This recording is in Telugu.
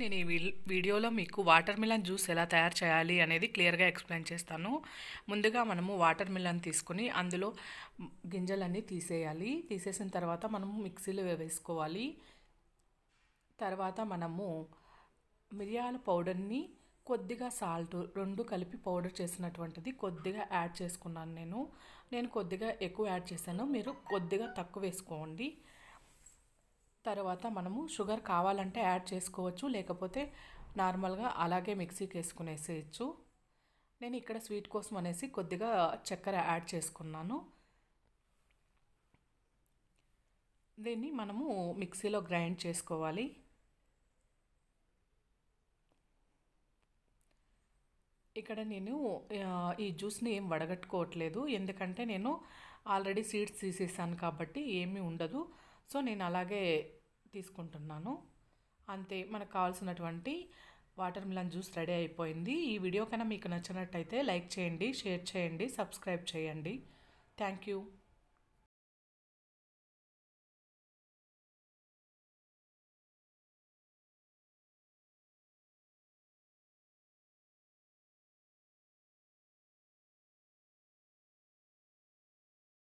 నేను ఈ వీడియోలో మీకు వాటర్ మిలన్ జ్యూస్ ఎలా తయారు చేయాలి అనేది క్లియర్గా ఎక్స్ప్లెయిన్ చేస్తాను ముందుగా మనము వాటర్ మిలన్ తీసుకుని అందులో గింజలన్నీ తీసేయాలి తీసేసిన తర్వాత మనము మిక్సీలో వేసుకోవాలి తర్వాత మనము మిరియాల పౌడర్ని కొద్దిగా సాల్ట్ రెండు కలిపి పౌడర్ చేసినటువంటిది కొద్దిగా యాడ్ చేసుకున్నాను నేను నేను కొద్దిగా ఎక్కువ యాడ్ చేశాను మీరు కొద్దిగా తక్కువ వేసుకోండి తర్వాత మనము షుగర్ కావాలంటే యాడ్ చేసుకోవచ్చు లేకపోతే నార్మల్గా అలాగే మిక్సీకి వేసుకునేసేయచ్చు నేను ఇక్కడ స్వీట్ కోసం అనేసి కొద్దిగా చక్కెర యాడ్ చేసుకున్నాను దీన్ని మనము మిక్సీలో గ్రైండ్ చేసుకోవాలి ఇక్కడ నేను ఈ జ్యూస్ని ఏం వడగట్టుకోవట్లేదు ఎందుకంటే నేను ఆల్రెడీ సీడ్స్ తీసేసాను కాబట్టి ఏమీ ఉండదు సో నేను అలాగే తీసుకుంటున్నాను అంతే మనకు కావాల్సినటువంటి వాటర్ మిలన్ జ్యూస్ రెడీ అయిపోయింది ఈ వీడియో కన్నా మీకు నచ్చినట్టయితే లైక్ చేయండి షేర్ చేయండి సబ్స్క్రైబ్ చేయండి థ్యాంక్ యూ